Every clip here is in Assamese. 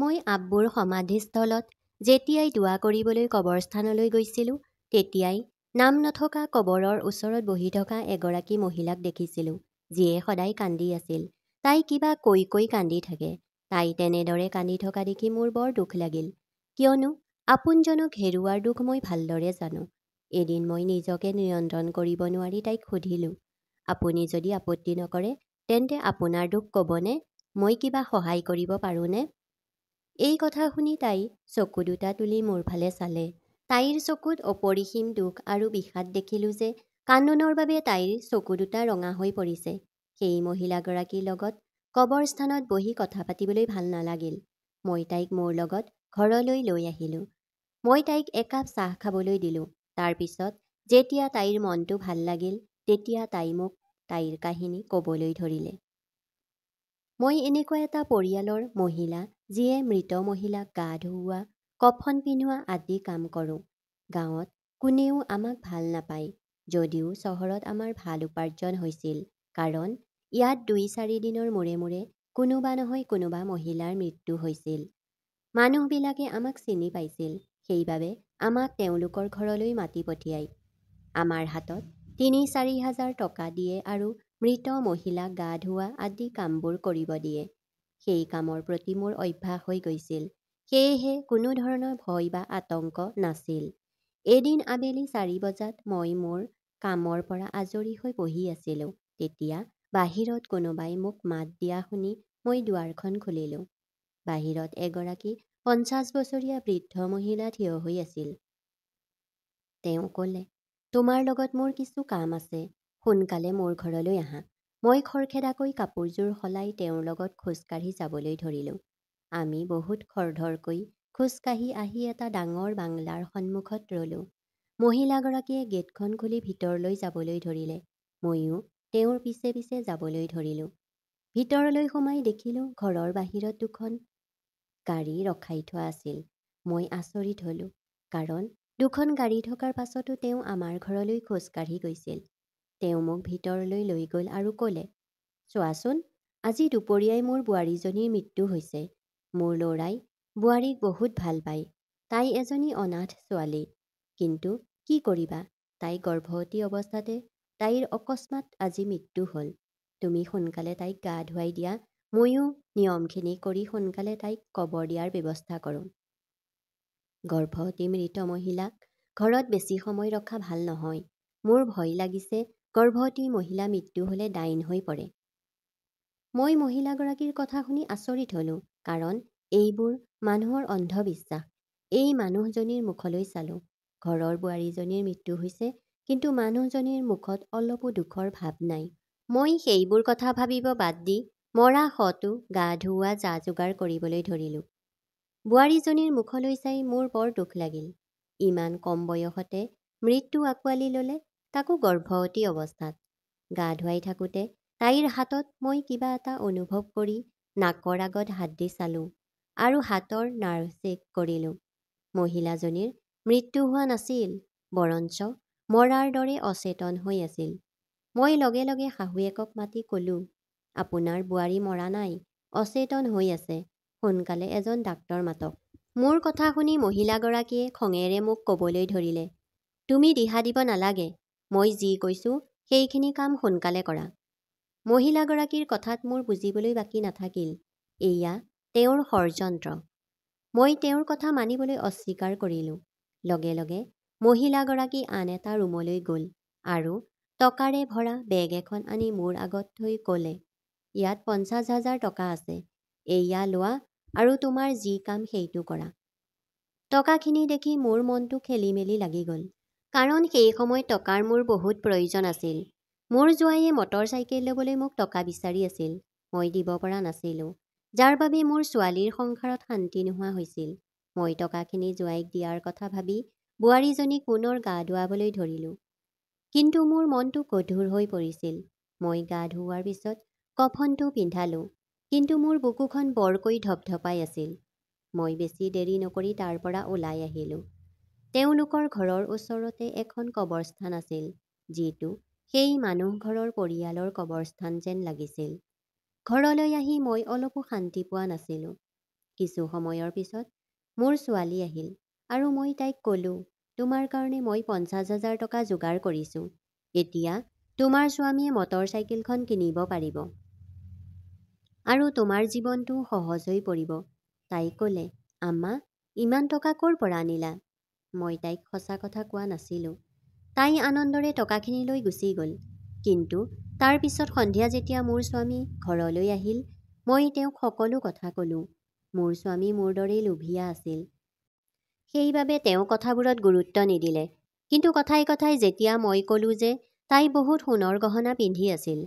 মই আব্বুৰ সমাধিস্থলত যেতিয়াই দুৱা কৰিবলৈ কবৰস্থানলৈ গৈছিলোঁ তেতিয়াই নাম নথকা কবৰৰ ওচৰত বহি থকা এগৰাকী মহিলাক দেখিছিলোঁ যিয়ে সদায় কান্দি আছিল তাই কিবা কৈ কৈ কান্দি থাকে তাই তেনেদৰে কান্দি থকা দেখি মোৰ বৰ দুখ লাগিল কিয়নো আপোনজনক হেৰুওৱাৰ দুখ মই ভালদৰে জানো এদিন মই নিজকে নিয়ন্ত্ৰণ কৰিব নোৱাৰি তাইক সুধিলোঁ আপুনি যদি আপত্তি নকৰে তেন্তে আপোনাৰ দুখ ক'বনে মই কিবা সহায় কৰিব পাৰোঁনে এই কথা শুনি তাই চকু দুটা তুলি মোৰ ফালে চালে তাইৰ চকুত অপৰিসীম দুখ আৰু বিষাদ দেখিলোঁ যে কান্দনৰ বাবে তাইৰ চকু দুটা ৰঙা হৈ পৰিছে সেই মহিলাগৰাকীৰ লগত কবৰস্থানত বহি কথা পাতিবলৈ ভাল নালাগিল মই তাইক মোৰ লগত ঘৰলৈ লৈ আহিলোঁ মই তাইক একাপ চাহ খাবলৈ দিলোঁ তাৰপিছত যেতিয়া তাইৰ মনটো ভাল লাগিল তেতিয়া তাই মোক তাইৰ কাহিনী ক'বলৈ ধৰিলে মই এনেকুৱা এটা পৰিয়ালৰ মহিলা যিয়ে মৃত মহিলাক গা ধুওৱা কফন পিন্ধোৱা আদি কাম কৰোঁ গাঁৱত কোনেও আমাক ভাল নাপায় যদিও চহৰত আমাৰ ভাল উপাৰ্জন হৈছিল কাৰণ ইয়াত দুই চাৰিদিনৰ মূৰে মূৰে কোনোবা নহয় কোনোবা মহিলাৰ মৃত্যু হৈছিল মানুহবিলাকে আমাক চিনি পাইছিল সেইবাবে আমাক তেওঁলোকৰ ঘৰলৈ মাতি পঠিয়ায় আমাৰ হাতত তিনি চাৰি হাজাৰ টকা দিয়ে আৰু মৃত মহিলাক গা ধোৱা আদি কামবোৰ কৰিব দিয়ে সেই কামৰ প্ৰতি মোৰ অভ্যাস হৈ গৈছিল সেয়েহে কোনো ধৰণৰ ভয় বা আতংক নাছিল এদিন আবেলি চাৰি বজাত মই মোৰ কামৰ পৰা আজৰি হৈ বহি আছিলোঁ তেতিয়া বাহিৰত কোনোবাই মোক মাত দিয়া শুনি মই দুৱাৰখন খুলিলোঁ বাহিৰত এগৰাকী পঞ্চাছ বছৰীয়া বৃদ্ধ মহিলা থিয় হৈ আছিল তেওঁ ক'লে তোমাৰ লগত মোৰ কিছু কাম আছে সোনকালে মোৰ ঘৰলৈ আহা মই খৰখেদাকৈ কাপোৰযোৰ সলাই তেওঁৰ লগত খোজকাঢ়ি যাবলৈ ধৰিলোঁ আমি বহুত খৰধৰকৈ খোজকাঢ়ি আহি এটা ডাঙৰ বাংলাৰ সন্মুখত ৰ'লোঁ মহিলাগৰাকীয়ে গেটখন খুলি ভিতৰলৈ যাবলৈ ধৰিলে ময়ো তেওঁৰ পিছে পিছে যাবলৈ ধৰিলোঁ ভিতৰলৈ সোমাই দেখিলোঁ ঘৰৰ বাহিৰত দুখন গাড়ী ৰখাই থোৱা আছিল মই আচৰিত হ'লোঁ কাৰণ দুখন গাড়ী থকাৰ পাছতো তেওঁ আমাৰ ঘৰলৈ খোজকাঢ়ি গৈছিল তেওঁ মোক ভিতৰলৈ লৈ গ'ল আৰু ক'লে চোৱাচোন আজি দুপৰীয়াই মোৰ বোৱাৰীজনীৰ মৃত্যু হৈছে মোৰ ল'ৰাই বোৱাৰীক বহুত ভাল পায় তাই এজনী অনাথ ছোৱালী কিন্তু কি কৰিবা তাই গৰ্ভৱতী অৱস্থাতে তাইৰ অকস্মাত আজি মৃত্যু হ'ল তুমি সোনকালে তাইক গা ধুৱাই দিয়া ময়ো নিয়মখিনি কৰি সোনকালে তাইক কবৰ দিয়াৰ ব্যৱস্থা কৰোঁ গৰ্ভৱতী মৃত মহিলাক ঘৰত বেছি সময় ৰখা ভাল নহয় মোৰ ভয় লাগিছে গৰ্ভৱতী মহিলা মৃত্যু হ'লে দায়ন হৈ পৰে মই মহিলাগৰাকীৰ কথা শুনি আচৰিত হ'লোঁ কাৰণ এইবোৰ মানুহৰ অন্ধবিশ্বাস এই মানুহজনীৰ মুখলৈ চালোঁ ঘৰৰ বোৱাৰীজনীৰ মৃত্যু হৈছে কিন্তু মানুহজনীৰ মুখত অলপো দুখৰ ভাৱ নাই মই সেইবোৰ কথা ভাবিব বাদ দি মৰা শটো গা ধুওৱা যা যোগাৰ কৰিবলৈ ধৰিলোঁ বোৱাৰীজনীৰ মুখলৈ চাই মোৰ বৰ দুখ লাগিল ইমান কম বয়সতে মৃত্যু আঁকোৱালি ল'লে তাকো গৰ্ভৱতী অৱস্থাত গা ধুৱাই থাকোঁতে তাইৰ হাতত মই কিবা এটা অনুভৱ কৰি নাকৰ আগত হাত দি চালোঁ আৰু হাতৰ নাৰ্ভ চেক কৰিলোঁ মহিলাজনীৰ মৃত্যু হোৱা নাছিল বৰঞ্চ মৰাৰ দৰে অচেতন হৈ আছিল মই লগে লগে শাহুৱেকক মাতি ক'লোঁ আপোনাৰ বোৱাৰী মৰা নাই অচেতন হৈ আছে সোনকালে এজন ডাক্তৰ মাতক মোৰ কথা শুনি মহিলাগৰাকীয়ে খঙেৰে মোক ক'বলৈ ধৰিলে তুমি দিহা দিব নালাগে মই যি কৈছোঁ সেইখিনি কাম সোনকালে কৰা মহিলাগৰাকীৰ কথাত মোৰ বুজিবলৈ বাকী নাথাকিল এয়া তেওঁৰ ষড়যন্ত্ৰ মই তেওঁৰ কথা মানিবলৈ অস্বীকাৰ কৰিলোঁ লগে লগে মহিলাগৰাকী আন এটা ৰুমলৈ গ'ল আৰু টকাৰে ভৰা বেগ এখন আনি মোৰ আগত থৈ ক'লে ইয়াত পঞ্চাছ হাজাৰ টকা আছে এয়া লোৱা আৰু তোমাৰ যি কাম সেইটো কৰা টকাখিনি দেখি মোৰ মনটো খেলি মেলি লাগি গ'ল কাৰণ সেই সময়ত টকাৰ মোৰ বহুত প্ৰয়োজন আছিল মোৰ জোঁৱাইয়ে মটৰ চাইকেল ল'বলৈ মোক টকা বিচাৰি আছিল মই দিব পৰা নাছিলোঁ যাৰ বাবে মোৰ ছোৱালীৰ সংসাৰত শান্তি নোহোৱা হৈছিল মই টকাখিনি জোঁৱাইক দিয়াৰ কথা ভাবি বোৱাৰীজনীক পুনৰ গা ধুৱাবলৈ ধৰিলোঁ কিন্তু মোৰ মনটো গধুৰ হৈ পৰিছিল মই গা ধুওৱাৰ পিছত কফনটো পিন্ধালোঁ কিন্তু মোৰ বুকুখন বৰকৈ ধপধপাই আছিল মই বেছি দেৰি নকৰি তাৰ পৰা ওলাই আহিলোঁ তেওঁলোকৰ ঘৰৰ ওচৰতে এখন কবৰস্থান আছিল যিটো সেই মানুহ ঘৰৰ পৰিয়ালৰ কবৰস্থান যেন লাগিছিল ঘৰলৈ আহি মই অলপো শান্তি পোৱা নাছিলোঁ কিছু সময়ৰ পিছত মোৰ ছোৱালী আহিল আৰু মই তাইক ক'লোঁ তোমাৰ কাৰণে মই পঞ্চাছ হাজাৰ টকা যোগাৰ কৰিছোঁ এতিয়া তোমাৰ স্বামীয়ে মটৰ চাইকেলখন কিনিব পাৰিব আৰু তোমাৰ জীৱনটো সহজ হৈ পৰিব তাই ক'লে আমা ইমান টকা ক'ৰ পৰা আনিলা মই তাইক সঁচা কথা কোৱা নাছিলোঁ তাই আনন্দৰে টকাখিনি লৈ গুচি গ'ল কিন্তু তাৰ পিছত সন্ধিয়া যেতিয়া মোৰ স্বামী ঘৰলৈ আহিল মই তেওঁক সকলো কথা ক'লোঁ মোৰ স্বামী মোৰ দৰেই লোভীয়া আছিল সেইবাবে তেওঁ কথাবোৰত গুৰুত্ব নিদিলে কিন্তু কথাই কথাই যেতিয়া মই ক'লোঁ যে তাই বহুত সোণৰ গহনা পিন্ধি আছিল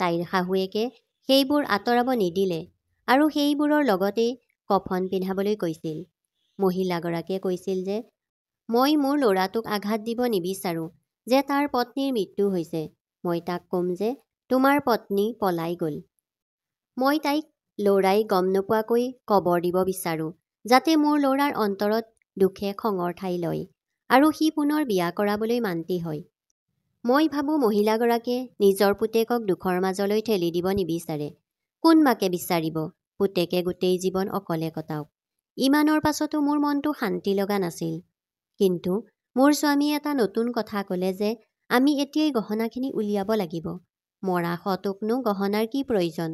তাইৰ শাহুৱেকে সেইবোৰ আঁতৰাব নিদিলে আৰু সেইবোৰৰ লগতেই কফন পিন্ধাবলৈ কৈছিল মহিলাগৰাকীয়ে কৈছিল যে মই মোৰ ল'ৰাটোক আঘাত দিব নিবিচাৰোঁ যে তাৰ পত্নীৰ মৃত্যু হৈছে মই তাক ক'ম যে তোমাৰ পত্নী পলাই গ'ল মই তাইক ল'ৰাই গম নোপোৱাকৈ কবৰ দিব বিচাৰোঁ যাতে মোৰ ল'ৰাৰ অন্তৰত দুখে খঙৰ ঠাই লয় আৰু সি পুনৰ বিয়া কৰাবলৈ মান্তি হয় মই ভাবোঁ মহিলাগৰাকীয়ে নিজৰ পুতেকক দুখৰ মাজলৈ ঠেলি দিব নিবিচাৰে কোন মাকে বিচাৰিব পুতেকে গোটেই জীৱন অকলে কটাওক ইমানৰ পাছতো মোৰ মনটো শান্তি লগা নাছিল কিন্তু মোৰ স্বামীয়ে এটা নতুন কথা ক'লে যে আমি এতিয়াই গহনাখিনি উলিয়াব লাগিব মৰা শতোকনো গহনাৰ কি প্ৰয়োজন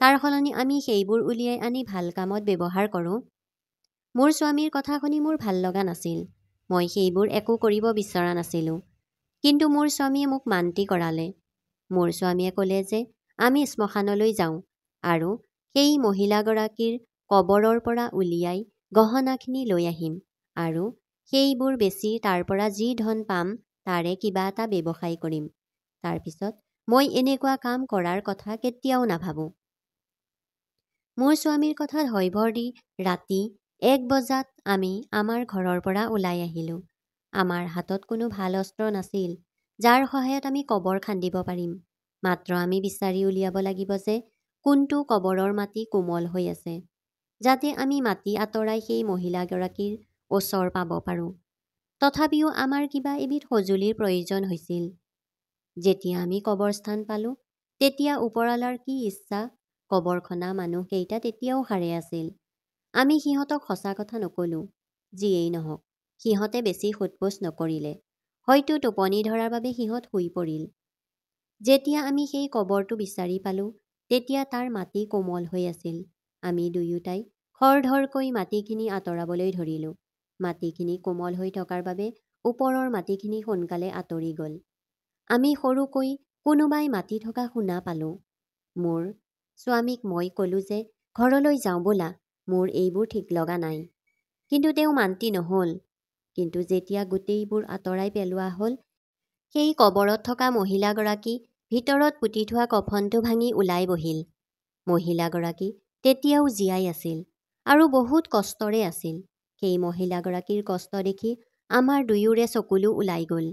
তাৰ সলনি আমি সেইবোৰ উলিয়াই আনি ভাল কামত ব্যৱহাৰ কৰোঁ মোৰ স্বামীৰ কথা শুনি মোৰ ভাল লগা নাছিল মই সেইবোৰ একো কৰিব বিচৰা নাছিলোঁ কিন্তু মোৰ স্বামীয়ে মোক মান্তি কৰালে মোৰ স্বামীয়ে ক'লে যে আমি শ্মশানলৈ যাওঁ আৰু সেই মহিলাগৰাকীৰ কবৰৰ পৰা উলিয়াই গহনাখিনি লৈ আহিম আৰু সেইবোৰ বেচি তাৰ পৰা যি ধন পাম তাৰে কিবা এটা ব্যৱসায় কৰিম তাৰপিছত মই এনেকুৱা কাম কৰাৰ কথা কেতিয়াও নাভাবোঁ মোৰ স্বামীৰ কথাত হৈভৰ দি ৰাতি এক বজাত আমি আমাৰ ঘৰৰ পৰা ওলাই আহিলোঁ আমাৰ হাতত কোনো ভাল অস্ত্ৰ নাছিল যাৰ সহায়ত আমি কবৰ খান্দিব পাৰিম মাত্ৰ আমি বিচাৰি উলিয়াব লাগিব যে কোনটো কবৰৰ মাটি কোমল হৈ আছে যাতে আমি মাটি আঁতৰাই সেই মহিলাগৰাকীৰ ওচৰ পাব পাৰোঁ তথাপিও আমাৰ কিবা এবিধ সঁজুলিৰ প্ৰয়োজন হৈছিল যেতিয়া আমি কবৰস্থান পালোঁ তেতিয়া ওপৰালাৰ কি ইচ্ছা কবৰ খনা মানুহকেইটা তেতিয়াও সাৰে আছিল আমি সিহঁতক সঁচা কথা নক'লোঁ যিয়েই নহওক সিহঁতে বেছি সোধ সোধপোচ নকৰিলে হয়তো টোপনি ধৰাৰ বাবে সিহঁত শুই পৰিল যেতিয়া আমি সেই কবৰটো বিচাৰি পালোঁ তেতিয়া তাৰ মাটি কোমল হৈ আছিল আমি দুয়োটাই খৰ ধৰকৈ মাটিখিনি আঁতৰাবলৈ ধৰিলোঁ মাটিখিনি কোমল হৈ থকাৰ বাবে ওপৰৰ মাটিখিনি সোনকালে আঁতৰি গ'ল আমি সৰুকৈ কোনোবাই মাতি থকা শুনা পালোঁ মোৰ স্বামীক মই ক'লোঁ যে ঘৰলৈ যাওঁ ব'লা মোৰ এইবোৰ ঠিক লগা নাই কিন্তু তেওঁ মান্তি নহ'ল কিন্তু যেতিয়া গোটেইবোৰ আঁতৰাই পেলোৱা হ'ল সেই কবৰত থকা মহিলাগৰাকী ভিতৰত পুতি থোৱা কফনটো ভাঙি ওলাই বহিল মহিলাগৰাকী তেতিয়াও জীয়াই আছিল আৰু বহুত কষ্টৰে আছিল সেই মহিলাগৰাকীৰ কষ্ট দেখি আমাৰ দুয়োৰে চকুলো ওলাই গ'ল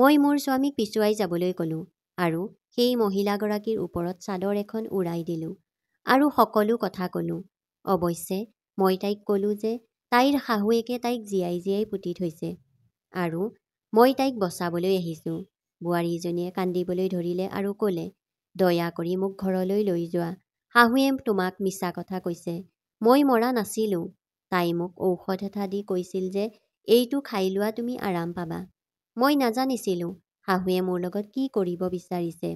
মই মোৰ স্বামীক পিছুৱাই যাবলৈ ক'লোঁ আৰু সেই মহিলাগৰাকীৰ ওপৰত চাদৰ এখন উৰাই দিলোঁ আৰু সকলো কথা ক'লোঁ অৱশ্যে মই তাইক ক'লোঁ যে তাইৰ শাহুৱেকে তাইক জীয়াই জীয়াই পুতি থৈছে আৰু মই তাইক বচাবলৈ আহিছোঁ বোৱাৰীজনীয়ে কান্দিবলৈ ধৰিলে আৰু ক'লে দয়া কৰি মোক ঘৰলৈ লৈ যোৱা শাহুৱে তোমাক মিছা কথা কৈছে মই মৰা নাছিলোঁ তাই মোক ঔষধ এটা দি কৈছিল যে এইটো খাই লোৱা তুমি আৰাম পাবা মই নাজানিছিলোঁ শাহুৱে মোৰ লগত কি কৰিব বিচাৰিছে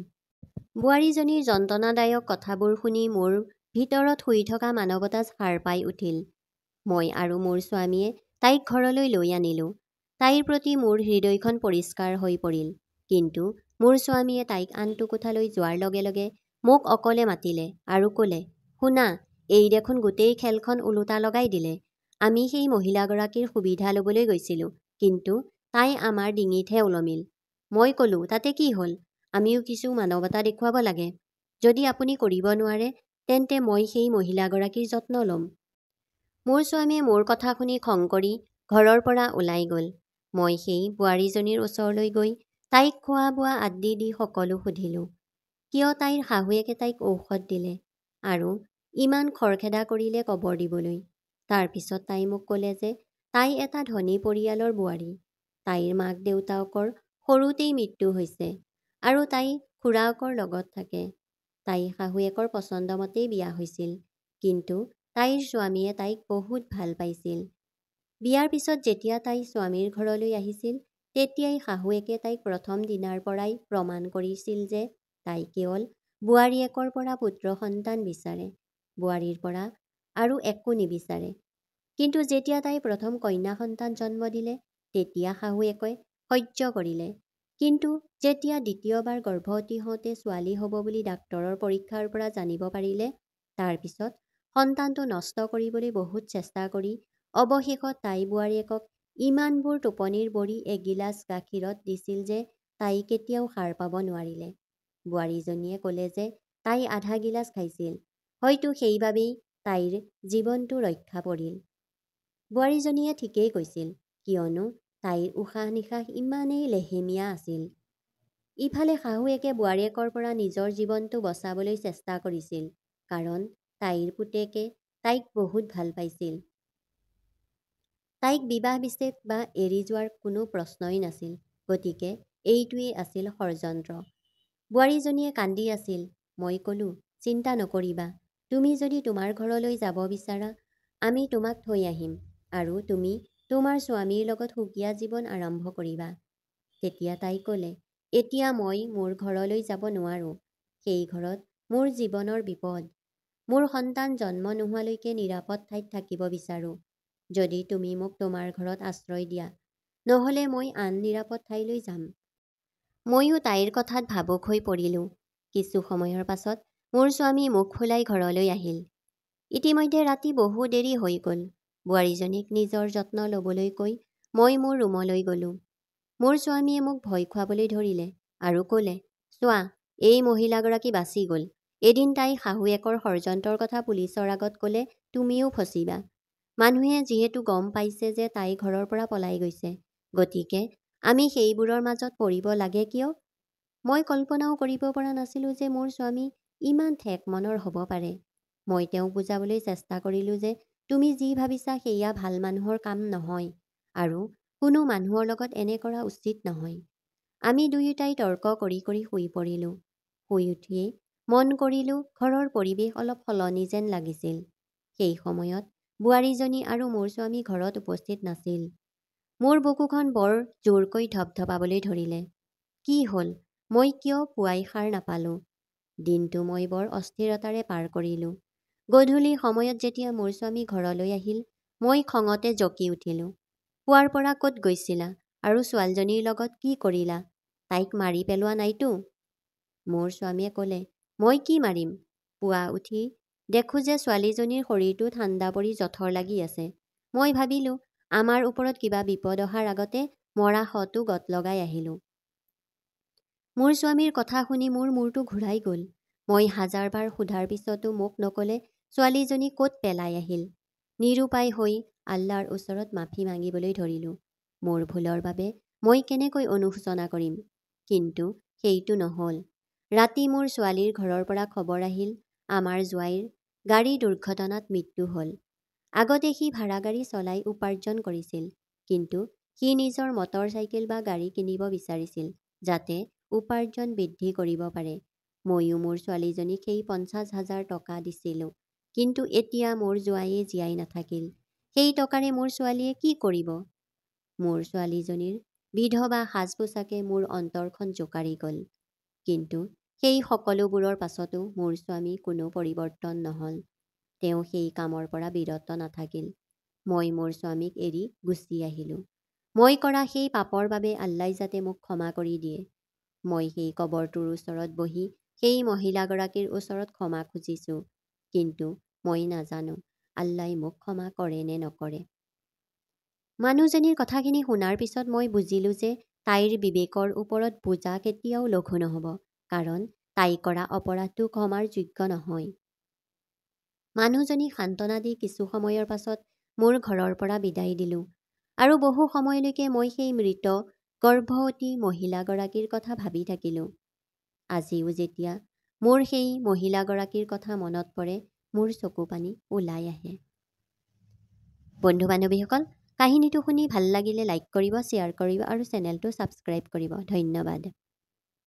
বোৱাৰীজনীৰ যন্ত্ৰণাদায়ক কথাবোৰ শুনি মোৰ ভিতৰত শুই থকা মানৱতা সাৰ পাই উঠিল মই আৰু মোৰ স্বামীয়ে তাইক ঘৰলৈ লৈ আনিলোঁ তাইৰ প্ৰতি মোৰ হৃদয়খন পৰিষ্কাৰ হৈ পৰিল কিন্তু মোৰ স্বামীয়ে তাইক আনটো কোঠালৈ যোৱাৰ লগে লগে মোক অকলে মাতিলে আৰু ক'লে শুনা এই দেখোন গোটেই খেলখন ওলোটা লগাই দিলে আমি সেই মহিলাগৰাকীৰ সুবিধা ল'বলৈ গৈছিলোঁ কিন্তু তাই আমাৰ ডিঙিতহে ওলমিল মই ক'লোঁ তাতে কি হ'ল আমিও কিছু মানৱতা দেখুৱাব লাগে যদি আপুনি কৰিব নোৱাৰে তেন্তে মই সেই মহিলাগৰাকীৰ যত্ন ল'ম মোৰ স্বামীয়ে মোৰ কথা শুনি খং কৰি ঘৰৰ পৰা ওলাই গ'ল মই সেই বোৱাৰীজনীৰ ওচৰলৈ গৈ তাইক খোৱা বোৱা আদি দি সকলো সুধিলোঁ কিয় তাইৰ শাহুৱেকে তাইক ঔষধ দিলে আৰু ইমান খৰখেদা কৰিলে কবৰ দিবলৈ তাৰপিছত তাই মোক ক'লে যে তাই এটা ধনী পৰিয়ালৰ বোৱাৰী তাইৰ মাক দেউতাকৰ সৰুতেই মৃত্যু হৈছে আৰু তাই খুৰাকৰ লগত থাকে তাই শাহুৱেকৰ পচন্দমতেই বিয়া হৈছিল কিন্তু তাইৰ স্বামীয়ে তাইক বহুত ভাল পাইছিল বিয়াৰ পিছত যেতিয়া তাই স্বামীৰ ঘৰলৈ আহিছিল তেতিয়াই শাহুৱেকে তাইক প্ৰথম দিনাৰ পৰাই প্ৰমাণ কৰিছিল যে তাই কেৱল বোৱাৰীয়েকৰ পৰা পুত্ৰ সন্তান বিচাৰে বোৱাৰীৰ পৰা আৰু একো নিবিচাৰে কিন্তু যেতিয়া তাই প্ৰথম কন্যা সন্তান জন্ম দিলে তেতিয়া শাহুৱেকে সহ্য কৰিলে কিন্তু যেতিয়া দ্বিতীয়বাৰ গৰ্ভৱতী হওঁতে ছোৱালী হ'ব বুলি ডাক্তৰৰ পৰীক্ষাৰ পৰা জানিব পাৰিলে তাৰপিছত সন্তানটো নষ্ট কৰিবলৈ বহুত চেষ্টা কৰি অৱশেষত তাই বোৱাৰীয়েকক ইমানবোৰ টোপনিৰ বৰি এগিলাচ গাখীৰত দিছিল যে তাই কেতিয়াও সাৰ পাব নোৱাৰিলে বোৱাৰীজনীয়ে ক'লে যে তাই আধা গিলাচ খাইছিল হয়তো সেইবাবেই তাইৰ জীৱনটো ৰক্ষা পৰিল বোৱাৰীজনীয়ে ঠিকেই কৈছিল কিয়নো তাইৰ উশাহ নিশাহ ইমানেই লেহেমীয়া আছিল ইফালে শাহুৱেকে বোৱাৰীয়েকৰ পৰা নিজৰ জীৱনটো বচাবলৈ চেষ্টা কৰিছিল কাৰণ তাইৰ পুতেকে তাইক বহুত ভাল পাইছিল তাইক বিবাহ বিচ্ছেদ বা এৰি যোৱাৰ কোনো প্ৰশ্নই নাছিল গতিকে এইটোৱেই আছিল ষড়যন্ত্ৰ বোৱাৰীজনীয়ে কান্দি আছিল মই ক'লোঁ চিন্তা নকৰিবা তুমি যদি তোমাৰ ঘৰলৈ যাব বিচাৰা আমি তোমাক থৈ আহিম আৰু তুমি তোমাৰ স্বামীৰ লগত সুকীয়া জীৱন আৰম্ভ কৰিবা তেতিয়া তাই ক'লে এতিয়া মই মোৰ ঘৰলৈ যাব নোৱাৰোঁ সেই ঘৰত মোৰ জীৱনৰ বিপদ মোৰ সন্তান জন্ম নোহোৱালৈকে নিৰাপদ ঠাইত থাকিব বিচাৰোঁ যদি তুমি মোক তোমাৰ ঘৰত আশ্ৰয় দিয়া নহ'লে মই আন নিৰাপদ ঠাইলৈ যাম ময়ো তাইৰ কথাত ভাবুক হৈ পৰিলোঁ কিছু সময়ৰ পাছত মোৰ স্বামী মুখ ফুলাই ঘৰলৈ আহিল ইতিমধ্যে ৰাতি বহু দেৰি হৈ গ'ল বোৱাৰীজনীক নিজৰ যত্ন ল'বলৈ কৈ মই মোৰ ৰুমলৈ গ'লোঁ মোৰ স্বামীয়ে মোক ভয় খুৱাবলৈ ধৰিলে আৰু ক'লে চোৱা এই মহিলাগৰাকী বাচি গ'ল এদিন তাই শাহুৱেকৰ ষড়যন্ত্ৰৰ কথা পুলিচৰ আগত ক'লে তুমিও ফচিবা মানুহে যিহেতু গম পাইছে যে তাই ঘৰৰ পৰা পলাই গৈছে গতিকে আমি সেইবোৰৰ মাজত পৰিব লাগে কিয় মই কল্পনাও কৰিব পৰা নাছিলোঁ যে মোৰ স্বামী ইমান ঠেক মনৰ হ'ব পাৰে মই তেওঁক বুজাবলৈ চেষ্টা কৰিলোঁ যে তুমি যি ভাবিছা সেয়া ভাল মানুহৰ কাম নহয় আৰু কোনো মানুহৰ লগত এনে কৰা উচিত নহয় আমি দুয়োটাই তৰ্ক কৰি কৰি শুই পৰিলোঁ শুই উঠিয়েই মন কৰিলোঁ ঘৰৰ পৰিৱেশ অলপ সলনি যেন লাগিছিল সেই সময়ত বোৱাৰীজনী আৰু মোৰ স্বামী ঘৰত উপস্থিত নাছিল মোৰ বুকুখন বৰ জোৰকৈ ধপধপাবলৈ ধৰিলে কি হ'ল মই কিয় পুৱাই সাৰ নাপালোঁ দিনটো মই বৰ অস্থিৰতাৰে পাৰ কৰিলোঁ গধূলি সময়ত যেতিয়া মোৰ স্বামী ঘৰলৈ আহিল মই খঙতে জকি উঠিলোঁ পুৱাৰ পৰা ক'ত গৈছিলা আৰু ছোৱালীজনীৰ লগত কি কৰিলা তাইক মাৰি পেলোৱা নাইতো মোৰ স্বামীয়ে ক'লে মই কি মাৰিম পুৱা উঠি দেখোঁ যে ছোৱালীজনীৰ শৰীৰটো ঠাণ্ডা পৰি জঠৰ লাগি আছে মই ভাবিলোঁ আমাৰ ওপৰত কিবা বিপদ অহাৰ আগতে মৰা শটো গত লগাই আহিলোঁ মোৰ স্বামীৰ কথা শুনি মোৰ মূৰটো ঘূৰাই গ'ল মই হাজাৰ বাৰ সোধাৰ পিছতো মোক নক'লে ছোৱালীজনী ক'ত পেলাই আহিল নিৰুপায় হৈ আল্লাৰ ওচৰত মাফি মাগিবলৈ ধৰিলোঁ মোৰ ভুলৰ বাবে মই কেনেকৈ অনুশোচনা কৰিম কিন্তু সেইটো নহ'ল ৰাতি মোৰ ছোৱালীৰ ঘৰৰ পৰা খবৰ আহিল আমাৰ জোৱাইৰ গাড়ী দুৰ্ঘটনাত মৃত্যু হ'ল আগতে সি ভাড়া গাড়ী চলাই উপাৰ্জন কৰিছিল কিন্তু সি নিজৰ মটৰ চাইকেল বা গাড়ী কিনিব বিচাৰিছিল যাতে উপাৰ্জন বৃদ্ধি কৰিব পাৰে ময়ো মোৰ ছোৱালীজনীক সেই পঞ্চাছ হাজাৰ টকা দিছিলোঁ কিন্তু এতিয়া মোৰ জোঁৱায়ে জীয়াই নাথাকিল সেই টকাৰে মোৰ ছোৱালীয়ে কি কৰিব মোৰ ছোৱালীজনীৰ বিধৱা সাজ পোছাকে মোৰ অন্তৰখন জোকাৰি গ'ল কিন্তু সেই সকলোবোৰৰ পাছতো মোৰ স্বামী কোনো পৰিৱৰ্তন নহ'ল তেওঁ সেই কামৰ পৰা বিৰত নাথাকিল মই মোৰ স্বামীক এৰি গুচি আহিলোঁ মই কৰা সেই পাপৰ বাবে আল্লাই যাতে মোক ক্ষমা কৰি দিয়ে মই সেই কবৰটোৰ ওচৰত বহি সেই মহিলাগৰাকীৰ ওচৰত ক্ষমা খুজিছোঁ কিন্তু মই নাজানো আল্লাই মোক ক্ষমা কৰে নে নকৰে মানুহজনীৰ কথাখিনি শুনাৰ পিছত মই বুজিলোঁ যে তাইৰ বিবেকৰ ওপৰত বোজা কেতিয়াও লঘু নহ'ব কাৰণ তাই কৰা অপৰাধটো ক্ষমাৰ যোগ্য নহয় মানুহজনী সান্তনা দি কিছু সময়ৰ পাছত মোৰ ঘৰৰ পৰা বিদায় দিলোঁ আৰু বহু সময়লৈকে মই সেই মৃত গৰ্ভৱতী মহিলাগৰাকীৰ কথা ভাবি থাকিলোঁ আজিও যেতিয়া মোৰ সেই মহিলাগৰাকীৰ কথা মনত পৰে মোৰ চকু পানী ওলাই আহে বন্ধু বান্ধৱীসকল কাহিনীটো শুনি ভাল লাগিলে লাইক কৰিব শ্বেয়াৰ কৰিব আৰু চেনেলটো ছাবস্ক্ৰাইব কৰিব ধন্যবাদ